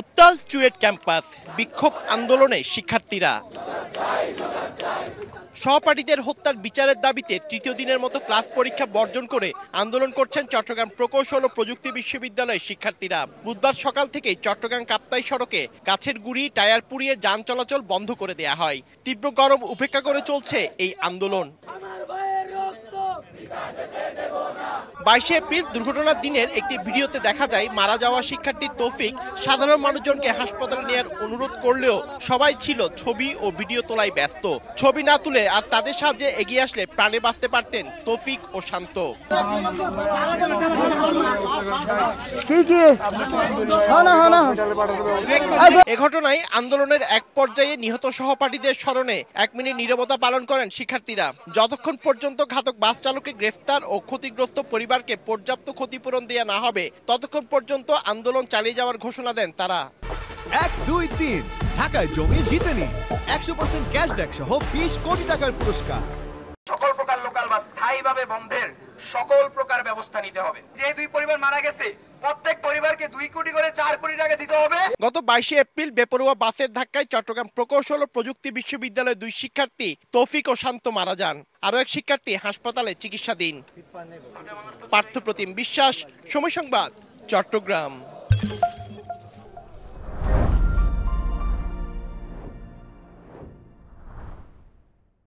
উত্তাল চুয়েট ক্যাম্পাস বিক্ষোভ আন্দোলনে শিক্ষার্থীরা সহপাঠীদের হত্যার বিচারের দাবিতে তৃতীয় দিনের মতো ক্লাস পরীক্ষা বর্জন করে আন্দোলন করছেন চট্টগ্রাম প্রকৌশল ও প্রযুক্তি বিশ্ববিদ্যালয়ের শিক্ষার্থীরা বুধবার সকাল থেকেই চট্টগ্রাম কাপ্তাই সড়কে গাছের গুড়ি টায়ার পুড়িয়ে যান চলাচল বন্ধ করে দেয়া হয় তীব্র গরম উপেক্ষা করে চলছে এই আন্দোলন বাইশে এপ্রিল দুর্ঘটনার দিনের একটি ভিডিওতে দেখা যায় মারা যাওয়া শিক্ষার্থী তৌফিক সাধারণ মানুষজনকে হাসপাতালে নেওয়ার অনুরোধ করলেও সবাই ছিল ছবি ও ভিডিও তোলায় ব্যস্ত ছবি না তুলে আর তাদের সাহায্যে এগিয়ে আসলে প্রাণে বাঁচতে পারতেন তৌফিক ও শান্ত আন্দোলনের এক পর্যায়ে নিহত সহপাঠীদের স্মরণে এক মিনিট নিরবতা পালন করেন শিক্ষার্থীরা যতক্ষণ পর্যন্ত ঘাতক বাস চালককে গ্রেফতার ও ক্ষতিগ্রস্ত পরিবারকে পর্যাপ্ত ক্ষতিপূরণ দেয়া না হবে ততক্ষণ পর্যন্ত আন্দোলন চালিয়ে যাওয়ার ঘোষণা দেন তারা এক দুই তিন ঢাকায় জমি জিতে নি একশো পার্সেন্ট ক্যাশব্যাক সহ বিশ কোটি টাকার পুরস্কার সকল প্রকার লোকাল বাস স্থায়ীভাবে বন্ধের সকল প্রকার ব্যবস্থা নিতে হবে যে দুই পরিবার মারা গেছে প্রত্যেক পরিবারকে দুই কোটি করে চার কোটি টাকা দিতে হবে গত বাইশে এপ্রিল বেপরোয়া বাসের ধাক্কায় চট্টগ্রাম প্রকৌশল ও প্রযুক্তি বিশ্ববিদ্যালয়ের দুই শিক্ষার্থী তৌফিক ও শান্ত মারা যান আরও এক শিক্ষার্থী হাসপাতালে চিকিৎসাধীন পার্থপ্রতিম বিশ্বাস সময় সংবাদ চট্টগ্রাম